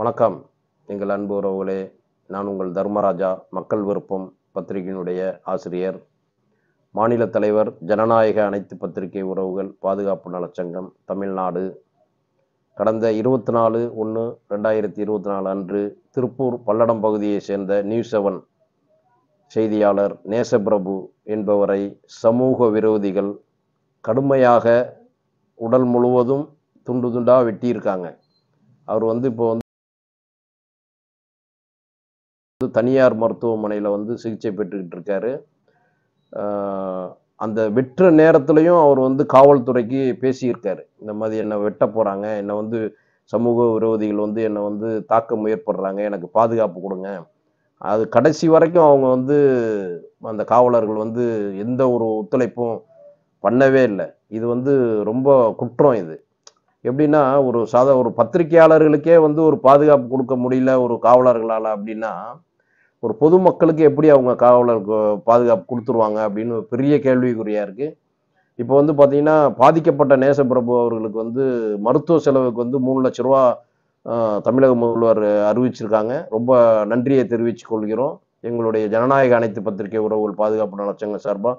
வணக்கம் எங்கள் அன்பு உறவுகளே நான் உங்கள் தர்மராஜா மக்கள் விருப்பம் பத்திரிகையினுடைய ஆசிரியர் மாநில தலைவர் ஜனநாயக அனைத்து பத்திரிகை உறவுகள் பாதுகாப்பு நலச்சங்கம் தமிழ்நாடு கடந்த இருபத்தி நாலு ஒன்று ரெண்டாயிரத்தி இருபத்தி நாலு அன்று திருப்பூர் பல்லடம் பகுதியை சேர்ந்த நியூஸ் செவன் செய்தியாளர் நேசபிரபு என்பவரை சமூக விரோதிகள் கடுமையாக உடல் முழுவதும் துண்டு துண்டாக வெட்டியிருக்காங்க அவர் வந்து இப்போ வந்து தனியார் மருத்துவமனையில் வந்து சிகிச்சை பெற்றுக்கிட்டு இருக்காரு அந்த வெற்ற நேரத்துலையும் அவர் வந்து காவல்துறைக்கு பேசியிருக்காரு இந்த மாதிரி என்னை வெட்ட போகிறாங்க என்னை வந்து சமூக விரோதிகள் வந்து என்னை வந்து தாக்க முயற்படுறாங்க எனக்கு பாதுகாப்பு கொடுங்க அது கடைசி வரைக்கும் அவங்க வந்து அந்த காவலர்கள் வந்து எந்த ஒரு ஒத்துழைப்பும் பண்ணவே இல்லை இது வந்து ரொம்ப குற்றம் இது எப்படின்னா ஒரு சாதா ஒரு பத்திரிகையாளர்களுக்கே வந்து ஒரு பாதுகாப்பு கொடுக்க முடியல ஒரு காவலர்களால் அப்படின்னா ஒரு பொதுமக்களுக்கு எப்படி அவங்க காவலர் பாதுகாப்பு கொடுத்துருவாங்க அப்படின்னு பெரிய கேள்விக்குறியாக இருக்குது இப்போ வந்து பார்த்தீங்கன்னா பாதிக்கப்பட்ட நேசப்பிரபு அவர்களுக்கு வந்து மருத்துவ செலவுக்கு வந்து மூணு லட்ச ரூபா தமிழக முதல்வர் அறிவிச்சிருக்காங்க ரொம்ப நன்றியை தெரிவித்துக் கொள்கிறோம் எங்களுடைய ஜனநாயக அனைத்து பத்திரிகை உறவுகள் பாதுகாப்பு நலச்சங்கம் சார்பாக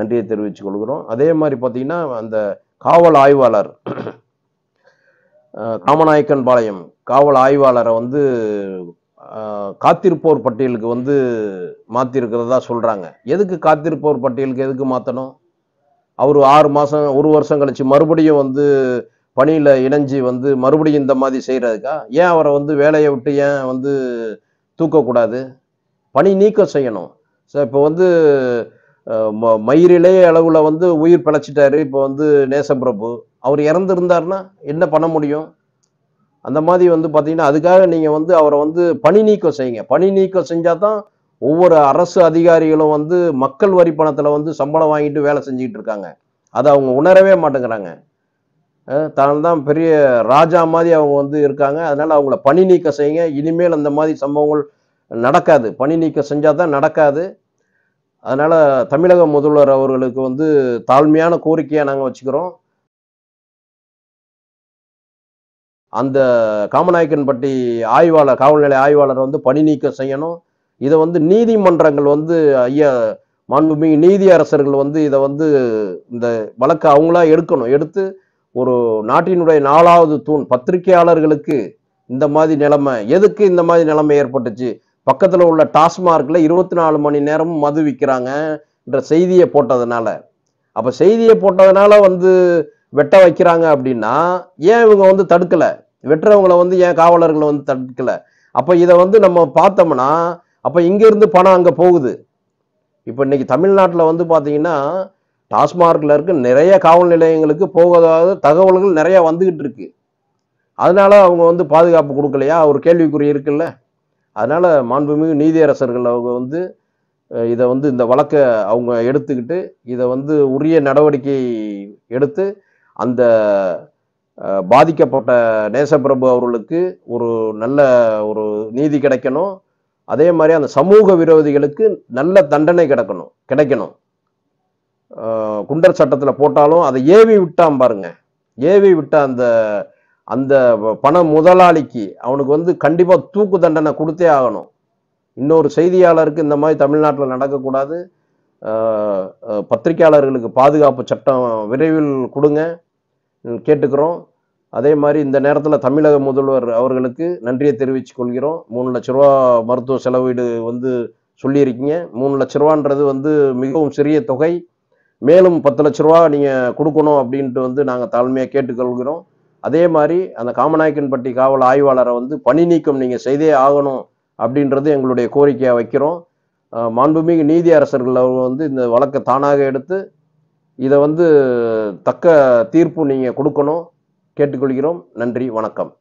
நன்றியை தெரிவித்துக் கொள்கிறோம் அதே மாதிரி பார்த்தீங்கன்னா அந்த காவல் ஆய்வாளர் காமநாயக்கன் பாளையம் காவல் ஆய்வாளரை வந்து காத்திருப்போர் பட்டியலுக்கு வந்து மாற்றிருக்கிறதா சொல்கிறாங்க எதுக்கு காத்திருப்போர் பட்டியலுக்கு எதுக்கு மாற்றணும் அவர் ஆறு மாதம் ஒரு வருஷம் கழித்து மறுபடியும் வந்து பணியில் இணைஞ்சி வந்து மறுபடியும் இந்த மாதிரி செய்கிறதுக்கா ஏன் அவரை வந்து வேலையை விட்டு ஏன் வந்து தூக்கக்கூடாது பணி நீக்கம் செய்யணும் சார் இப்போ வந்து மயிரிலே அளவில் வந்து உயிர் பிழைச்சிட்டாரு இப்போ வந்து நேசப்பிரபு அவர் இறந்துருந்தாருன்னா என்ன பண்ண முடியும் அந்த மாதிரி வந்து பார்த்தீங்கன்னா அதுக்காக நீங்கள் வந்து அவரை வந்து பணி நீக்கம் செய்யுங்க பணி நீக்கம் செஞ்சால் தான் ஒவ்வொரு அரசு அதிகாரிகளும் வந்து மக்கள் வரி பணத்தில் வந்து சம்பளம் வாங்கிட்டு வேலை செஞ்சுக்கிட்டு இருக்காங்க அதை அவங்க உணரவே மாட்டேங்கிறாங்க தான் தான் பெரிய ராஜா மாதிரி அவங்க வந்து இருக்காங்க அதனால் அவங்கள பணி நீக்கம் செய்யுங்க இனிமேல் அந்த மாதிரி சம்பவங்கள் நடக்காது பணி நீக்கம் செஞ்சால் தான் நடக்காது அதனால் தமிழக முதல்வர் அவர்களுக்கு வந்து தாழ்மையான கோரிக்கையாக நாங்கள் வச்சுக்கிறோம் அந்த காமநாயக்கன்பட்டி ஆய்வாளர் காவல்நிலை ஆய்வாளர் வந்து பணி நீக்கம் செய்யணும் இதை வந்து நீதிமன்றங்கள் வந்து ஐயா மாண்புமிகு நீதி அரசர்கள் வந்து இதை வந்து இந்த வழக்கை அவங்களா எடுக்கணும் எடுத்து ஒரு நாட்டினுடைய நாலாவது தூண் பத்திரிகையாளர்களுக்கு இந்த மாதிரி நிலைமை எதுக்கு இந்த மாதிரி நிலைமை ஏற்பட்டுச்சு பக்கத்தில் உள்ள டாஸ்மார்க்கில் இருபத்தி நாலு மணி நேரமும் மது விற்கிறாங்கன்ற செய்தியை போட்டதுனால அப்போ செய்தியை போட்டதுனால வந்து வெட்ட வைக்கிறாங்க அப்படின்னா ஏன் இவங்க வந்து தடுக்கலை வெட்டுறவங்களை வந்து ஏன் காவலர்களை வந்து தடுக்கல அப்போ இதை வந்து நம்ம பார்த்தோம்னா அப்போ இங்கேருந்து பணம் அங்கே போகுது இப்போ இன்னைக்கு தமிழ்நாட்டில் வந்து பார்த்தீங்கன்னா டாஸ்மார்க்கில் இருக்க நிறைய காவல் நிலையங்களுக்கு போகாத தகவல்கள் நிறையா வந்துகிட்டு இருக்கு அதனால அவங்க வந்து பாதுகாப்பு கொடுக்கலையா ஒரு கேள்விக்குறி இருக்குல்ல அதனால் மாண்புமிகு நீதியரசர்கள் அவங்க வந்து இதை வந்து இந்த வழக்கை அவங்க எடுத்துக்கிட்டு இதை வந்து உரிய நடவடிக்கை எடுத்து அந்த பாதிக்கப்பட்ட நேசப்பிரபு அவர்களுக்கு ஒரு நல்ல ஒரு நீதி கிடைக்கணும் அதே மாதிரி அந்த சமூக விரோதிகளுக்கு நல்ல தண்டனை கிடைக்கணும் கிடைக்கணும் குண்டர் சட்டத்தில் போட்டாலும் அதை ஏவி விட்டான் பாருங்க ஏவி விட்ட அந்த அந்த பண முதலாளிக்கு அவனுக்கு வந்து கண்டிப்பாக தூக்கு தண்டனை கொடுத்தே ஆகணும் இன்னொரு செய்தியாளருக்கு இந்த மாதிரி தமிழ்நாட்டில் நடக்கக்கூடாது பத்திரிகையாளர்களுக்கு பாதுகாப்பு சட்டம் விரைவில் கொடுங்க கேட்டுக்கிறோம் அதே மாதிரி இந்த நேரத்தில் தமிழக முதல்வர் அவர்களுக்கு நன்றியை தெரிவித்துக் கொள்கிறோம் மூணு லட்ச ரூபா மருத்துவ செலவீடு வந்து சொல்லியிருக்கீங்க மூணு லட்ச ரூபான்றது வந்து மிகவும் சிறிய தொகை மேலும் பத்து லட்ச ரூபா நீங்கள் கொடுக்கணும் அப்படின்ட்டு வந்து நாங்கள் தாழ்மையாக கேட்டுக்கொள்கிறோம் அதே மாதிரி அந்த காமநாயக்கன்பட்டி காவல் ஆய்வாளரை வந்து பணி நீக்கம் நீங்கள் செய்தே ஆகணும் அப்படின்றது எங்களுடைய கோரிக்கையாக வைக்கிறோம் மாண்புமிகு நீதி அரசர்கள் வந்து இந்த வழக்கை தானாக எடுத்து இதை வந்து தக்க தீர்ப்பு நீங்கள் கொடுக்கணும் கேட்டுக்கொள்கிறோம் நன்றி வணக்கம்